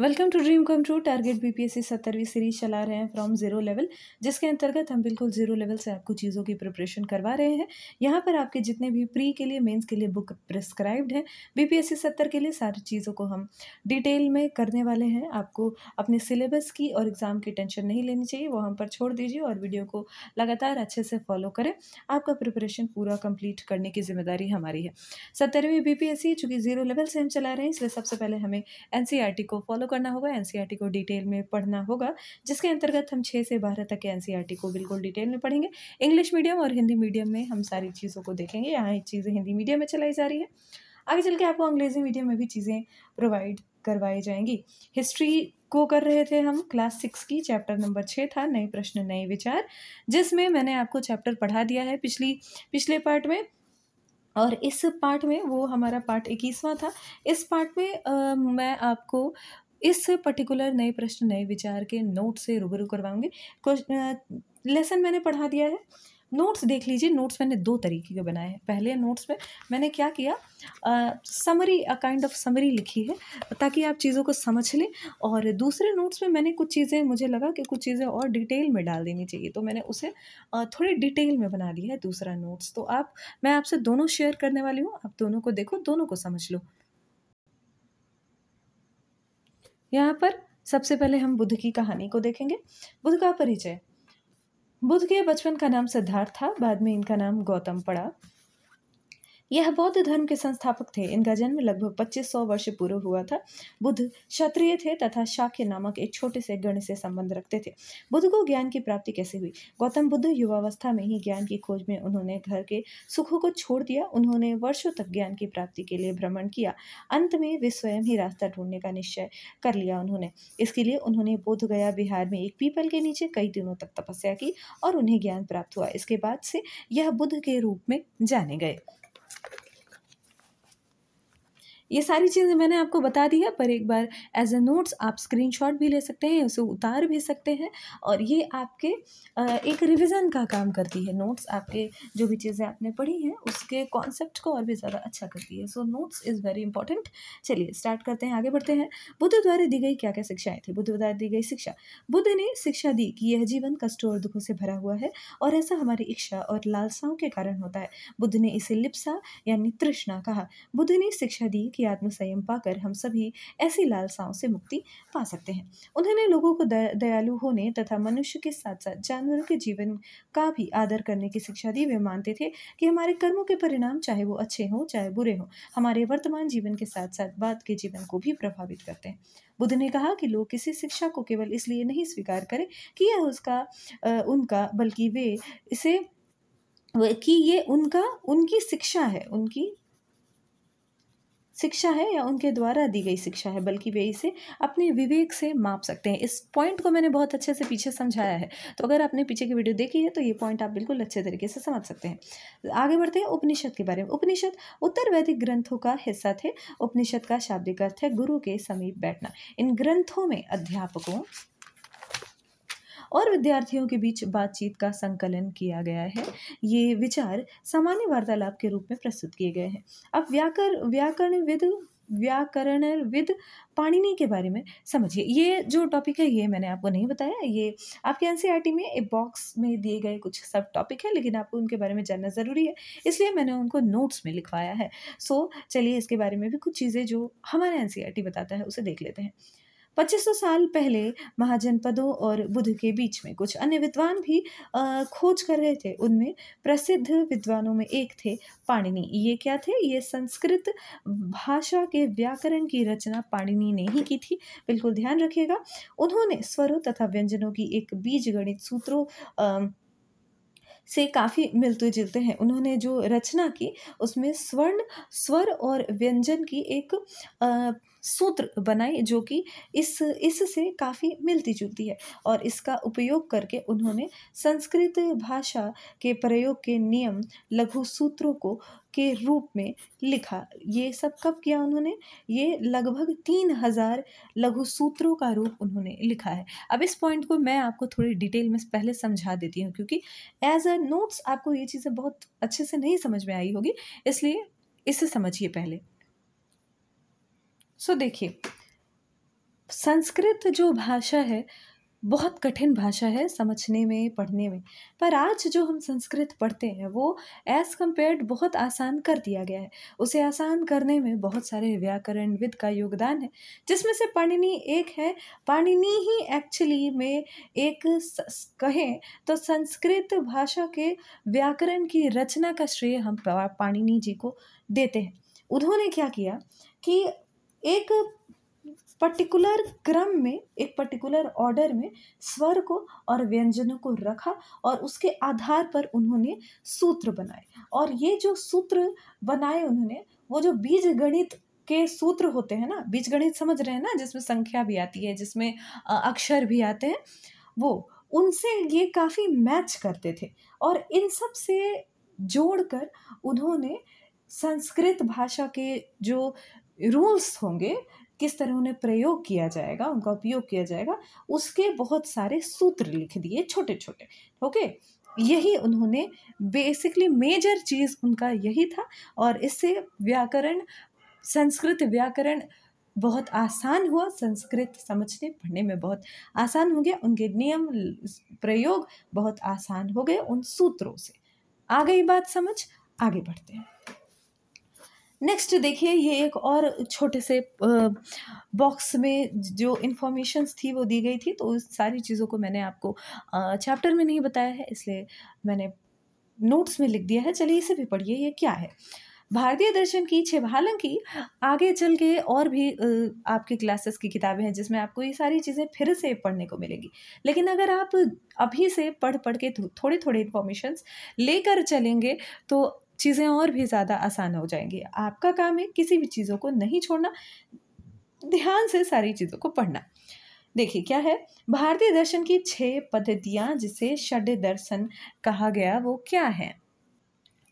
welcome to dream come true target BPSC सत्तरवीं series चला रहे हैं फ्रॉम जीरो लेवल जिसके अंतर्गत हम बिल्कुल जीरो लेवल से आपको चीज़ों की प्रिपरेशन करवा रहे हैं यहाँ पर आपके जितने भी प्री के लिए मेंस के लिए बुक प्रिस्क्राइब्ड है बीपीएससी सत्तर के लिए सारी चीज़ों को हम डिटेल में करने वाले हैं आपको अपने सिलेबस की और एग्ज़ाम की टेंशन नहीं लेनी चाहिए वो हम पर छोड़ दीजिए और वीडियो को लगातार अच्छे से फॉलो करें आपका प्रिपरेशन पूरा कम्प्लीट करने की जिम्मेदारी हमारी है सत्तरवीं बी पी एस चूँकि जीरो लेवल से हम चला रहे हैं इसलिए सबसे पहले हमें एन e को फॉलो फॉलो करना होगा एन e को डिटेल में पढ़ना होगा जिसके अंतर्गत हम छः से बारह तक एनसीईआरटी e को बिल्कुल डिटेल में पढ़ेंगे इंग्लिश मीडियम और हिंदी मीडियम में हम सारी चीज़ों को देखेंगे यहाँ एक चीज़ें हिंदी मीडियम में चलाई जा रही है आगे चल के आपको अंग्रेजी मीडियम में भी चीज़ें प्रोवाइड करवाई जाएंगी हिस्ट्री को कर रहे थे हम क्लास सिक्स की चैप्टर नंबर छः था नए प्रश्न नए विचार जिसमें मैंने आपको चैप्टर पढ़ा दिया है पिछली पिछले पार्ट में और इस पार्ट में वो हमारा पार्ट इक्कीसवां था इस पार्ट में आ, मैं आपको इस पर्टिकुलर नए प्रश्न नए विचार के नोट से रूबरू करवाऊंगी लेसन मैंने पढ़ा दिया है नोट्स देख लीजिए नोट्स मैंने दो तरीके के बनाए हैं पहले नोट्स में मैंने क्या किया summary a kind of summary लिखी है ताकि आप चीज़ों को समझ लें और दूसरे नोट्स में मैंने कुछ चीज़ें मुझे लगा कि कुछ चीज़ें और डिटेल में डाल देनी चाहिए तो मैंने उसे थोड़ी डिटेल में बना दिया है दूसरा नोट्स तो आप मैं आपसे दोनों शेयर करने वाली हूँ आप दोनों को देखो दोनों को समझ लो यहाँ पर सबसे पहले हम बुद्ध की कहानी को देखेंगे बुद्ध का परिचय बुद्ध के बचपन का नाम सिद्धार्थ था बाद में इनका नाम गौतम पड़ा यह बौद्ध धर्म के संस्थापक थे इनका जन्म लगभग 2500 वर्ष पूर्व हुआ था बुद्ध क्षत्रिय थे तथा शाक्य नामक एक छोटे से गण से संबंध रखते थे बुद्ध को ज्ञान की प्राप्ति कैसे हुई गौतम बुद्ध युवावस्था में ही ज्ञान की खोज में उन्होंने घर के सुखों को छोड़ दिया उन्होंने वर्षों तक ज्ञान की प्राप्ति के लिए भ्रमण किया अंत में वे स्वयं ही रास्ता ढूंढने का निश्चय कर लिया उन्होंने इसके लिए उन्होंने बोध गया बिहार में एक पीपल के नीचे कई दिनों तक तपस्या की और उन्हें ज्ञान प्राप्त हुआ इसके बाद से यह बुद्ध के रूप में जाने गए ये सारी चीज़ें मैंने आपको बता दी है पर एक बार एज ए नोट्स आप स्क्रीनशॉट भी ले सकते हैं उसे उतार भी सकते हैं और ये आपके एक रिविज़न का काम करती है नोट्स आपके जो भी चीज़ें आपने पढ़ी हैं उसके कॉन्सेप्ट को और भी ज़्यादा अच्छा करती है so notes is very important चलिए स्टार्ट करते हैं आगे बढ़ते हैं बुद्ध द्वारा दी गई क्या क्या शिक्षाएँ थी बुद्ध द्वारा दी गई शिक्षा बुद्ध ने शिक्षा दी कि यह जीवन कष्टों और दुखों से भरा हुआ है और ऐसा हमारी इच्छा और लालसाओं के कारण होता है बुद्ध ने इसे लिप्सा यानी तृष्णा कहा बुद्ध ने शिक्षा दी कि की आत्मसंयम पाकर हम सभी ऐसी लालसाओं से मुक्ति पा सकते हैं उन्होंने लोगों को दयालु होने तथा मनुष्य के साथ साथ जानवरों के जीवन का भी आदर करने की शिक्षा दी वे मानते थे कि हमारे कर्मों के परिणाम चाहे वो अच्छे हों चाहे बुरे हों हमारे वर्तमान जीवन के साथ साथ बाद के जीवन को भी प्रभावित करते हैं बुद्ध ने कहा कि लोग किसी शिक्षा को केवल इसलिए नहीं स्वीकार करें कि यह उसका उनका बल्कि वे इसे कि ये उनका उनकी शिक्षा है उनकी शिक्षा है या उनके द्वारा दी गई शिक्षा है बल्कि वे इसे अपने विवेक से माप सकते हैं इस पॉइंट को मैंने बहुत अच्छे से पीछे समझाया है तो अगर आपने पीछे की वीडियो देखी है तो ये पॉइंट आप बिल्कुल अच्छे तरीके से समझ सकते हैं आगे बढ़ते हैं उपनिषद के बारे में उपनिषद उत्तर वैदिक ग्रंथों का हिस्सा थे उपनिषद का शाब्दिक अर्थ है गुरु के समीप बैठना इन ग्रंथों में अध्यापकों और विद्यार्थियों के बीच बातचीत का संकलन किया गया है ये विचार सामान्य वार्तालाप के रूप में प्रस्तुत किए गए हैं अब व्याकर व्याकरणविद व्याकरणविद पाणिनि के बारे में समझिए ये जो टॉपिक है ये मैंने आपको नहीं बताया ये आपके एन e में एक बॉक्स में दिए गए कुछ सब टॉपिक है लेकिन आपको उनके बारे में जानना ज़रूरी है इसलिए मैंने उनको नोट्स में लिखवाया है सो चलिए इसके बारे में भी कुछ चीज़ें जो हमारा एन e बताता है उसे देख लेते हैं 2500 साल पहले महाजनपदों और बुद्ध के बीच में कुछ अन्य विद्वान भी खोज कर रहे थे उनमें प्रसिद्ध विद्वानों में एक थे पाणिनि ये क्या थे ये संस्कृत भाषा के व्याकरण की रचना पाणिनि ने ही की थी बिल्कुल ध्यान रखिएगा उन्होंने स्वरों तथा व्यंजनों की एक बीज गणित सूत्रों से काफ़ी मिलते जुलते हैं उन्होंने जो रचना की उसमें स्वर्ण स्वर और व्यंजन की एक आ, सूत्र बनाए जो कि इस इससे काफ़ी मिलती जुलती है और इसका उपयोग करके उन्होंने संस्कृत भाषा के प्रयोग के नियम लघु सूत्रों को के रूप में लिखा ये सब कब किया उन्होंने ये लगभग तीन हजार लघु सूत्रों का रूप उन्होंने लिखा है अब इस पॉइंट को मैं आपको थोड़ी डिटेल में पहले समझा देती हूँ क्योंकि एज अ नोट्स आपको ये चीज़ें बहुत अच्छे से नहीं समझ में आई होगी इसलिए इसे समझिए पहले सो देखिए संस्कृत जो भाषा है बहुत कठिन भाषा है समझने में पढ़ने में पर आज जो हम संस्कृत पढ़ते हैं वो एज़ कम्पेयर्ड बहुत आसान कर दिया गया है उसे आसान करने में बहुत सारे व्याकरणविद का योगदान है जिसमें से पाणिनि एक है पाणिनि ही एक्चुअली में एक कहें तो संस्कृत भाषा के व्याकरण की रचना का श्रेय हम पाणिनि जी को देते हैं उन्होंने क्या किया कि एक पर्टिकुलर क्रम में एक पर्टिकुलर ऑर्डर में स्वर को और व्यंजनों को रखा और उसके आधार पर उन्होंने सूत्र बनाए और ये जो सूत्र बनाए उन्होंने वो जो बीज गणित के सूत्र होते हैं ना बीज गणित समझ रहे हैं ना जिसमें संख्या भी आती है जिसमें अक्षर भी आते हैं वो उनसे ये काफ़ी मैच करते थे और इन सब से जोड़कर उन्होंने संस्कृत भाषा के जो रूल्स होंगे किस तरह उन्हें प्रयोग किया जाएगा उनका उपयोग किया जाएगा उसके बहुत सारे सूत्र लिख दिए छोटे छोटे ओके यही उन्होंने बेसिकली मेजर चीज़ उनका यही था और इससे व्याकरण संस्कृत व्याकरण बहुत आसान हुआ संस्कृत समझने पढ़ने में बहुत आसान हो गया उनके नियम प्रयोग बहुत आसान हो गए उन सूत्रों से आ गई बात समझ आगे बढ़ते हैं नेक्स्ट देखिए ये एक और छोटे से बॉक्स में जो इन्फॉर्मेशंस थी वो दी गई थी तो उस सारी चीज़ों को मैंने आपको चैप्टर में नहीं बताया है इसलिए मैंने नोट्स में लिख दिया है चलिए इसे भी पढ़िए ये क्या है भारतीय दर्शन की छः हालांकि आगे चल के और भी आपकी क्लासेस की किताबें हैं जिसमें आपको ये सारी चीज़ें फिर से पढ़ने को मिलेंगी लेकिन अगर आप अभी से पढ़ पढ़ के थोड़े थोड़े इन्फॉर्मेशंस लेकर चलेंगे तो चीज़ें और भी ज़्यादा आसान हो जाएंगी आपका काम है किसी भी चीज़ों को नहीं छोड़ना ध्यान से सारी चीज़ों को पढ़ना देखिए क्या है भारतीय दर्शन की छह पद्धतियाँ जिसे षड दर्शन कहा गया वो क्या है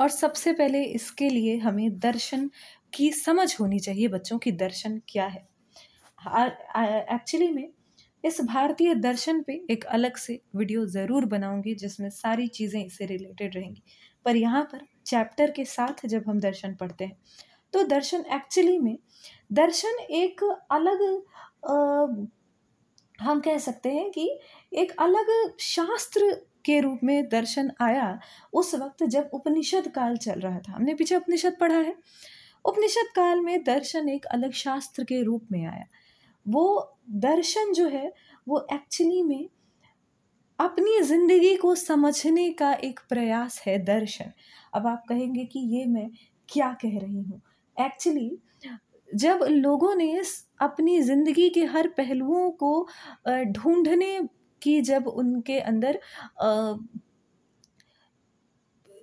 और सबसे पहले इसके लिए हमें दर्शन की समझ होनी चाहिए बच्चों की दर्शन क्या है एक्चुअली में इस भारतीय दर्शन पे एक अलग से वीडियो ज़रूर बनाऊंगी जिसमें सारी चीज़ें इससे रिलेटेड रहेंगी पर यहाँ पर चैप्टर के साथ जब हम दर्शन पढ़ते हैं तो दर्शन एक्चुअली में दर्शन एक अलग आ, हम कह सकते हैं कि एक अलग शास्त्र के रूप में दर्शन आया उस वक्त जब उपनिषद काल चल रहा था हमने पीछे उपनिषद पढ़ा है उपनिषद काल में दर्शन एक अलग शास्त्र के रूप में आया वो दर्शन जो है वो एक्चुअली में अपनी ज़िंदगी को समझने का एक प्रयास है दर्शन अब आप कहेंगे कि ये मैं क्या कह रही हूँ एक्चुअली जब लोगों ने अपनी ज़िंदगी के हर पहलुओं को ढूंढने की जब उनके अंदर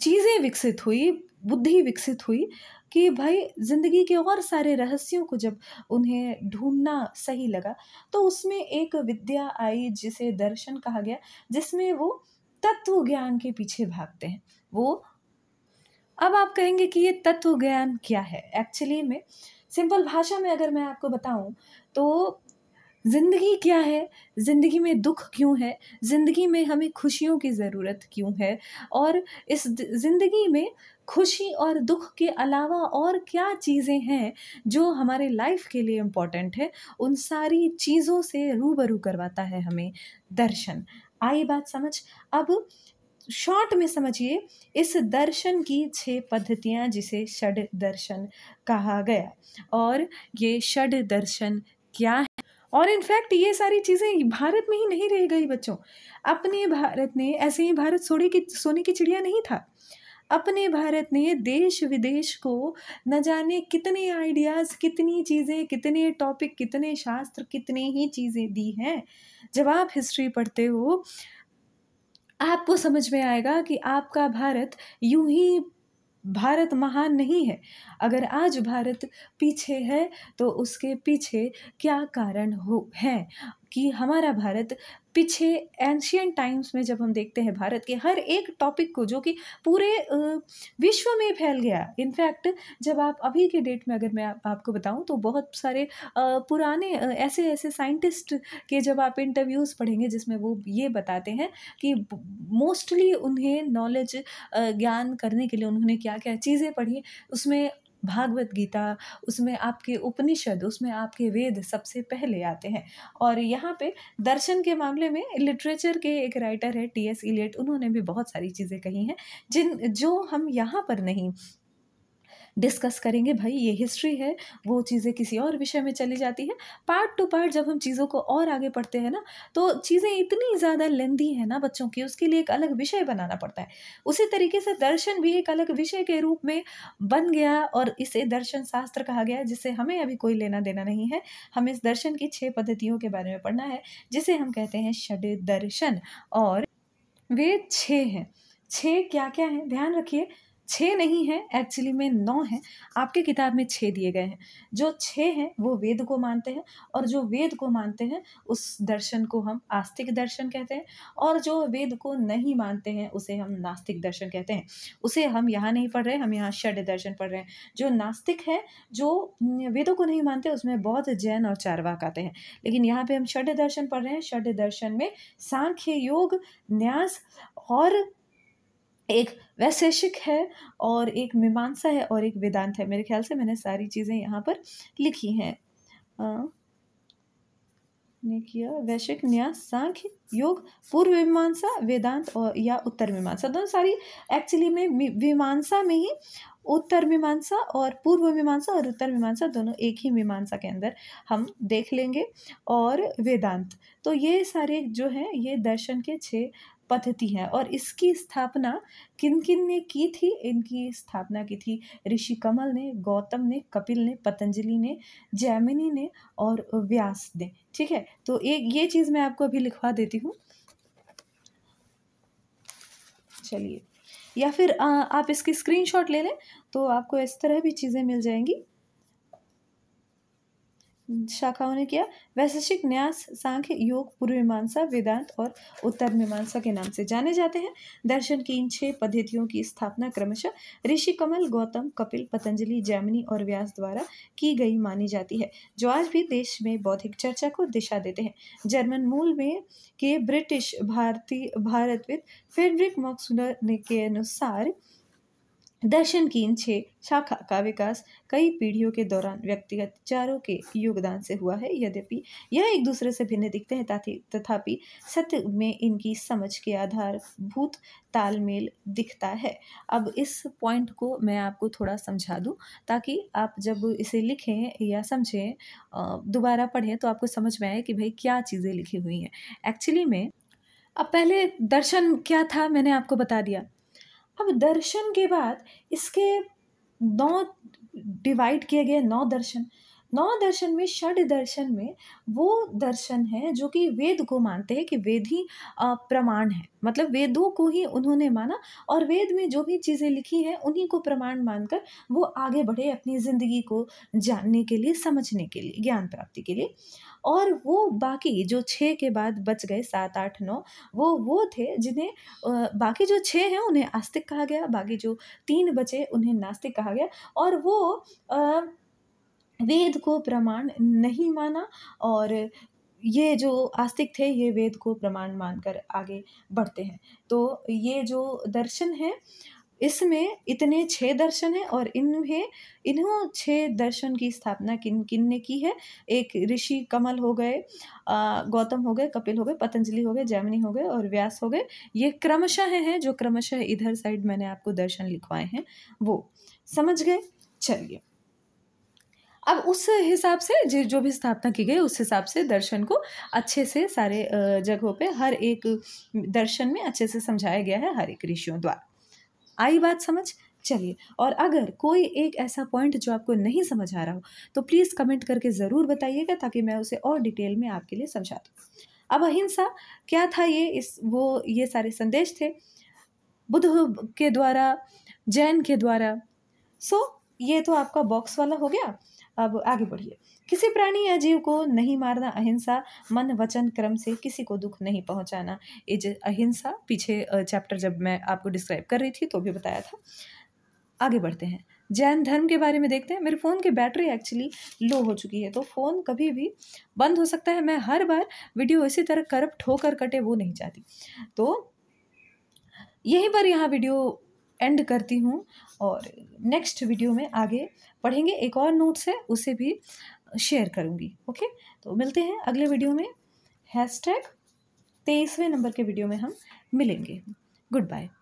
चीज़ें विकसित हुई बुद्धि विकसित हुई कि भाई ज़िंदगी के और सारे रहस्यों को जब उन्हें ढूंढना सही लगा तो उसमें एक विद्या आई जिसे दर्शन कहा गया जिसमें वो तत्व ज्ञान के पीछे भागते हैं वो अब आप कहेंगे कि ये तत्व ज्ञान क्या है एक्चुअली में सिंपल भाषा में अगर मैं आपको बताऊं तो ज़िंदगी क्या है ज़िंदगी में दुख क्यों है ज़िंदगी में हमें खुशियों की ज़रूरत क्यों है और इस ज़िंदगी में खुशी और दुख के अलावा और क्या चीज़ें हैं जो हमारे लाइफ के लिए इम्पॉर्टेंट है उन सारी चीज़ों से रूबरू करवाता है हमें दर्शन आई बात समझ अब शॉर्ट में समझिए इस दर्शन की छह पद्धतियाँ जिसे षड दर्शन कहा गया और ये षड दर्शन क्या है और इनफैक्ट ये सारी चीज़ें भारत में ही नहीं रह गई बच्चों अपने भारत ने ऐसे ही भारत सोने की सोने की चिड़िया नहीं था अपने भारत ने देश विदेश को न जाने कितने आइडियाज़ कितनी चीज़ें कितने टॉपिक कितने शास्त्र कितने ही चीज़ें दी हैं जब आप हिस्ट्री पढ़ते हो आपको समझ में आएगा कि आपका भारत यूं ही भारत महान नहीं है अगर आज भारत पीछे है तो उसके पीछे क्या कारण हो है कि हमारा भारत पीछे एंशियन टाइम्स में जब हम देखते हैं भारत के हर एक टॉपिक को जो कि पूरे विश्व में फैल गया इनफैक्ट जब आप अभी के डेट में अगर मैं आप, आपको बताऊं तो बहुत सारे पुराने ऐसे ऐसे साइंटिस्ट के जब आप इंटरव्यूज़ पढ़ेंगे जिसमें वो ये बताते हैं कि मोस्टली उन्हें नॉलेज ज्ञान करने के लिए उन्होंने क्या क्या चीज़ें पढ़ी उसमें भागवत गीता उसमें आपके उपनिषद उसमें आपके वेद सबसे पहले आते हैं और यहाँ पे दर्शन के मामले में लिटरेचर के एक राइटर है टी एस इलेट उन्होंने भी बहुत सारी चीज़ें कही हैं जिन जो हम यहाँ पर नहीं डिस्कस करेंगे भाई ये हिस्ट्री है वो चीज़ें किसी और विषय में चली जाती है पार्ट टू पार्ट जब हम चीज़ों को और आगे पढ़ते हैं ना तो चीज़ें इतनी ज़्यादा लेंदी है ना बच्चों की उसके लिए एक अलग विषय बनाना पड़ता है उसी तरीके से दर्शन भी एक अलग विषय के रूप में बन गया और इसे दर्शन शास्त्र कहा गया जिससे हमें अभी कोई लेना देना नहीं है हमें इस दर्शन की छः पद्धतियों के बारे में पढ़ना है जिसे हम कहते हैं षड दर्शन और वे छः हैं छः क्या क्या हैं ध्यान रखिए छः नहीं है एक्चुअली में नौ है आपके किताब में छः दिए गए हैं जो छः हैं वो वेद को मानते हैं और जो वेद को मानते हैं उस दर्शन को हम आस्तिक दर्शन कहते हैं और जो वेद को नहीं मानते हैं उसे हम नास्तिक दर्शन कहते हैं उसे हम यहाँ नहीं पढ़ रहे हम यहाँ षड दर्शन पढ़ रहे हैं जो नास्तिक है जो वेदों को नहीं मानते उसमें बौद्ध जैन और चारवाक आते हैं लेकिन यहाँ पर हम षड दर्शन पढ़ रहे हैं षड दर्शन में सांख्य योग न्यास और एक वैशेषिक है और एक मीमांसा है और एक वेदांत है मेरे ख्याल से मैंने सारी चीज़ें यहाँ पर लिखी हैं किया वैश्विक न्यास सांख्य योग पूर्व मीमांसा वेदांत और या उत्तर मीमांसा दोनों सारी एक्चुअली में मीमांसा में ही उत्तर मीमांसा और पूर्व मीमांसा और उत्तर मीमांसा दोनों एक ही मीमांसा के अंदर हम देख लेंगे और वेदांत तो ये सारे जो हैं ये दर्शन के छः पद्धति है और इसकी स्थापना किन किन ने की थी इनकी स्थापना की थी ऋषि कमल ने गौतम ने कपिल ने पतंजलि ने जैमिनी ने और व्यास ने ठीक है तो एक ये चीज़ मैं आपको अभी लिखवा देती हूँ चलिए या फिर आ, आप इसकी स्क्रीनशॉट ले लें तो आपको इस तरह भी चीज़ें मिल जाएंगी शाखाओं ने किया वैशेषिक न्यास सांख्य योग पूर्व मीमांसा वेदांत और उत्तर मीमांसा के नाम से जाने जाते हैं दर्शन की इन छह पद्धतियों की स्थापना क्रमशः ऋषि कमल गौतम कपिल पतंजलि जैमिनी और व्यास द्वारा की गई मानी जाती है जो आज भी देश में बौद्धिक चर्चा को दिशा देते हैं जर्मन मूल में के ब्रिटिश भारतीय भारतविद फेडरिक मॉक्सुलर के अनुसार दर्शन की इन छह शाखा का विकास कई पीढ़ियों के दौरान व्यक्तिगत चारों के योगदान से हुआ है यद्यपि यह एक दूसरे से भिन्न दिखते हैं तथापि सत्य में इनकी समझ के आधार भूत तालमेल दिखता है अब इस पॉइंट को मैं आपको थोड़ा समझा दूं ताकि आप जब इसे लिखें या समझें दोबारा पढ़ें तो आपको समझ में आए कि भाई क्या चीज़ें लिखी हुई हैं एक्चुअली में अब पहले दर्शन क्या था मैंने आपको बता दिया अब दर्शन के बाद इसके नौ डिवाइड किए गए नौ दर्शन नौ दर्शन में षड दर्शन में वो दर्शन है जो कि वेद को मानते हैं कि वेद ही प्रमाण है मतलब वेदों को ही उन्होंने माना और वेद में जो भी चीज़ें लिखी हैं उन्हीं को प्रमाण मानकर वो आगे बढ़े अपनी ज़िंदगी को जानने के लिए समझने के लिए ज्ञान प्राप्ति के लिए और वो बाकी जो छः के बाद बच गए सात आठ नौ वो वो थे जिन्हें बाकी जो छः हैं उन्हें आस्तिक कहा गया बाकी जो तीन बचे उन्हें नास्तिक कहा गया और वो आ, वेद को प्रमाण नहीं माना और ये जो आस्तिक थे ये वेद को प्रमाण मानकर आगे बढ़ते हैं तो ये जो दर्शन है इसमें इतने छः दर्शन हैं और इनमें इन्हों छः दर्शन की स्थापना किन किन ने की है एक ऋषि कमल हो गए गौतम हो गए कपिल हो गए पतंजलि हो गए जैमिनी हो गए और व्यास हो गए ये क्रमशः हैं जो क्रमशः इधर साइड मैंने आपको दर्शन लिखवाए हैं वो समझ गए चलिए अब उस हिसाब से जो भी स्थापना की गई उस हिसाब से दर्शन को अच्छे से सारे जगहों पे हर एक दर्शन में अच्छे से समझाया गया है हर एक ऋषियों द्वारा आई बात समझ चलिए और अगर कोई एक ऐसा पॉइंट जो आपको नहीं समझ आ रहा हो तो प्लीज़ कमेंट करके ज़रूर बताइएगा ताकि मैं उसे और डिटेल में आपके लिए समझा दूँ अब अहिंसा क्या था ये इस वो ये सारे संदेश थे बुद्ध के द्वारा जैन के द्वारा सो so, ये तो आपका बॉक्स वाला हो गया अब आगे बढ़िए किसी प्राणी या जीव को नहीं मारना अहिंसा मन वचन क्रम से किसी को दुख नहीं पहुंचाना ये अहिंसा पीछे चैप्टर जब मैं आपको डिस्क्राइब कर रही थी तो भी बताया था आगे बढ़ते हैं जैन धर्म के बारे में देखते हैं मेरे फ़ोन की बैटरी एक्चुअली लो हो चुकी है तो फ़ोन कभी भी बंद हो सकता है मैं हर बार वीडियो इसी तरह करप्ट होकर कटे वो नहीं चाहती तो यहीं पर यहाँ वीडियो एंड करती हूँ और नेक्स्ट वीडियो में आगे पढ़ेंगे एक और नोट्स है उसे भी शेयर करूँगी ओके तो मिलते हैं अगले वीडियो में हैशटैग तेईसवें नंबर के वीडियो में हम मिलेंगे गुड बाय